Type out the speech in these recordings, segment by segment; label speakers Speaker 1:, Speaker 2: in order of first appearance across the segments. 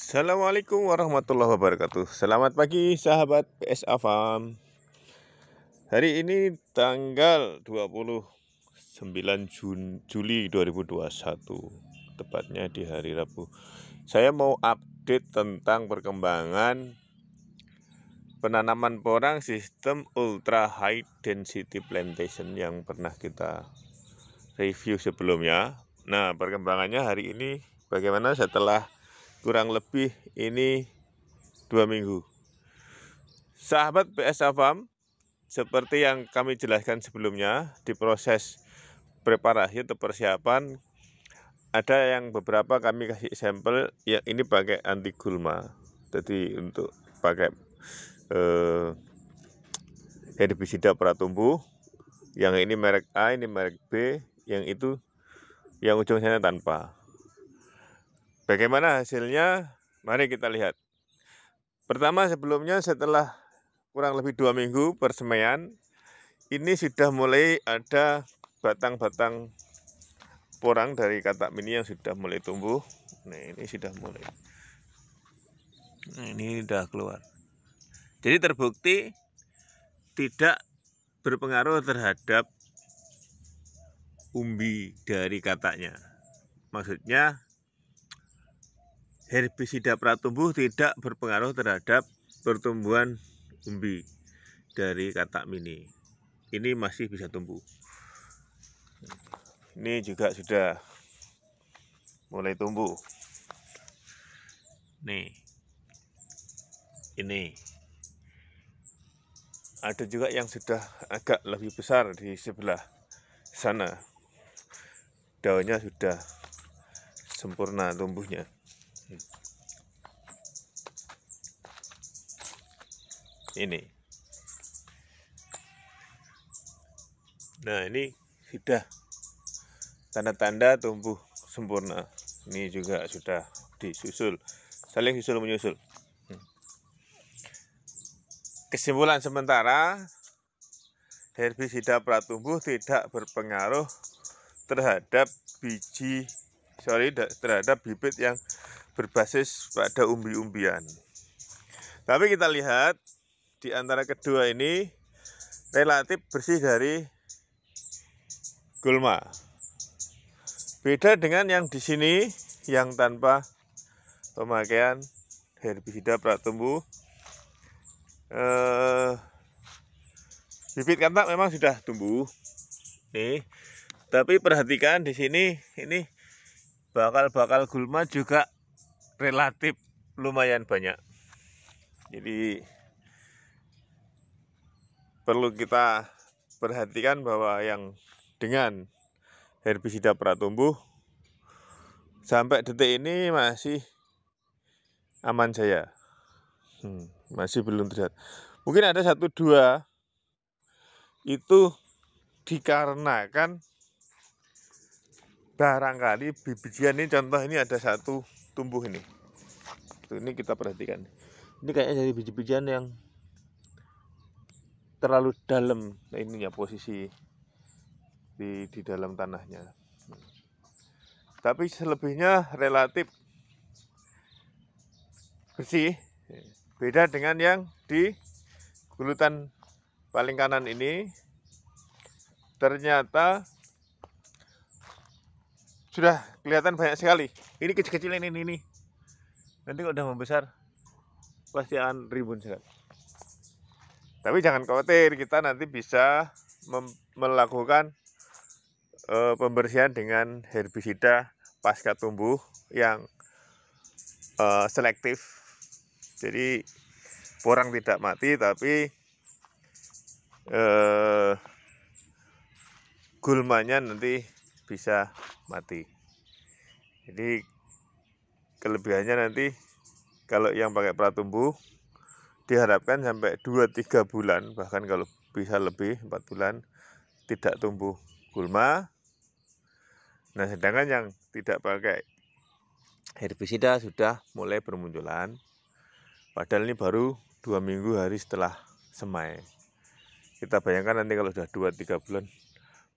Speaker 1: Assalamualaikum warahmatullahi wabarakatuh Selamat pagi sahabat PSA Farm Hari ini tanggal 29 Jun, Juli 2021 Tepatnya di hari Rabu Saya mau update tentang perkembangan Penanaman porang sistem ultra high density plantation Yang pernah kita review sebelumnya Nah perkembangannya hari ini bagaimana setelah kurang lebih ini dua minggu. Sahabat PS seperti yang kami jelaskan sebelumnya, di proses preparasi atau persiapan, ada yang beberapa kami kasih sampel, yang ini pakai anti gulma. Jadi untuk pakai eh, herbisida pratumbuh, yang ini merek A, ini merek B, yang itu yang ujung sana tanpa. Bagaimana hasilnya? Mari kita lihat. Pertama sebelumnya setelah kurang lebih dua minggu persemaian, ini sudah mulai ada batang-batang porang dari katak mini yang sudah mulai tumbuh. Nah ini sudah mulai. Nah, ini sudah keluar. Jadi terbukti tidak berpengaruh terhadap umbi dari kataknya. Maksudnya herbisida pratumbuh tidak berpengaruh terhadap pertumbuhan umbi dari katak mini. Ini masih bisa tumbuh. Ini juga sudah mulai tumbuh. Nih. Ini. Ada juga yang sudah agak lebih besar di sebelah sana. Daunnya sudah sempurna tumbuhnya ini nah ini sudah tanda-tanda tumbuh sempurna ini juga sudah disusul saling susul menyusul hmm. kesimpulan sementara herbisida pratumbuh tidak berpengaruh terhadap biji sorry terhadap bibit yang berbasis pada umbi-umbian. Tapi kita lihat di antara kedua ini relatif bersih dari gulma. Beda dengan yang di sini yang tanpa pemakaian herbisida pratumbuh. Eh, bibit kantak memang sudah tumbuh. Nih. Tapi perhatikan di sini ini bakal-bakal gulma juga relatif lumayan banyak. Jadi perlu kita perhatikan bahwa yang dengan herbisida pratumbuh sampai detik ini masih aman saya. Hmm, masih belum terlihat. Mungkin ada satu dua itu dikarenakan barangkali bibijian ini contoh ini ada satu tumbuh ini ini kita perhatikan ini kayaknya jadi biji-bijian yang terlalu dalam nah, ininya posisi di di dalam tanahnya tapi selebihnya relatif bersih beda dengan yang di gulutan paling kanan ini ternyata sudah kelihatan banyak sekali ini kecil-kecil ini ini nanti kalau udah membesar pasti akan ribun sekali tapi jangan khawatir kita nanti bisa melakukan e, pembersihan dengan herbisida pasca tumbuh yang e, selektif jadi porang tidak mati tapi e, gulmanya nanti bisa mati. Jadi kelebihannya nanti kalau yang pakai pratumbuh diharapkan sampai 2-3 bulan bahkan kalau bisa lebih 4 bulan tidak tumbuh gulma. Nah, sedangkan yang tidak pakai herbisida sudah mulai bermunculan. Padahal ini baru dua minggu hari setelah semai. Kita bayangkan nanti kalau sudah 2-3 bulan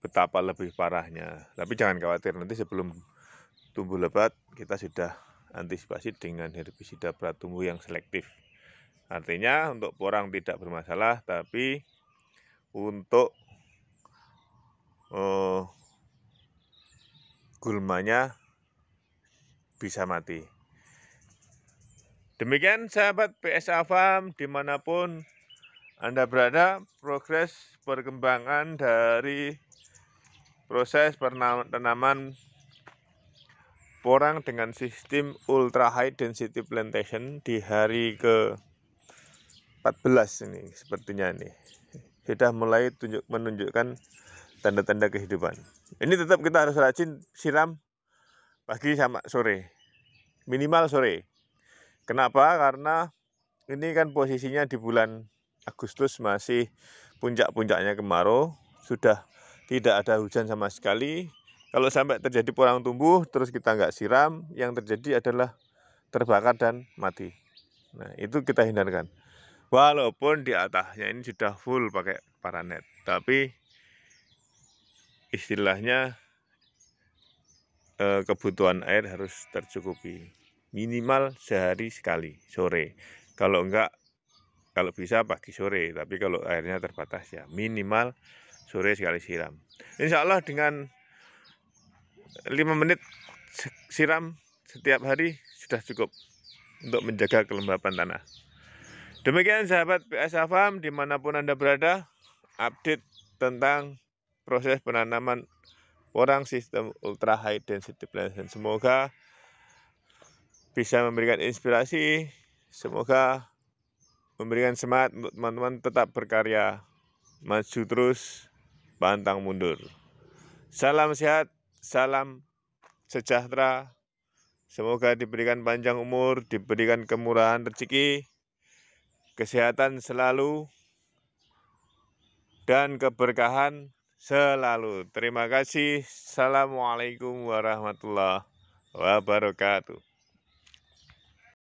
Speaker 1: betapa lebih parahnya. Tapi jangan khawatir nanti sebelum tumbuh lebat kita sudah antisipasi dengan herbisida pratumbuh yang selektif. Artinya untuk porang tidak bermasalah tapi untuk uh, gulmanya bisa mati. Demikian sahabat PSA Farm dimanapun Anda berada, progres perkembangan dari proses penanaman porang dengan sistem ultra high density plantation di hari ke 14 ini sepertinya ini sudah mulai tunjuk, menunjukkan tanda-tanda kehidupan ini tetap kita harus rajin siram pagi sama sore minimal sore kenapa karena ini kan posisinya di bulan Agustus masih puncak-puncaknya kemarau sudah tidak ada hujan sama sekali. Kalau sampai terjadi porang tumbuh, terus kita nggak siram, yang terjadi adalah terbakar dan mati. Nah, itu kita hindarkan. Walaupun di atasnya ini sudah full pakai paranet, tapi istilahnya eh, kebutuhan air harus tercukupi minimal sehari sekali sore. Kalau enggak kalau bisa pagi sore, tapi kalau airnya terbatas ya minimal sore sekali siram Insya Allah dengan 5 menit siram setiap hari sudah cukup untuk menjaga kelembapan tanah. Demikian sahabat PS Farm dimanapun Anda berada, update tentang proses penanaman orang sistem ultra high density plantation. Semoga bisa memberikan inspirasi, semoga memberikan semangat untuk teman-teman tetap berkarya, maju terus, pantang mundur. Salam sehat, salam sejahtera. Semoga diberikan panjang umur, diberikan kemurahan rezeki, kesehatan selalu, dan keberkahan selalu. Terima kasih. Assalamualaikum warahmatullahi wabarakatuh.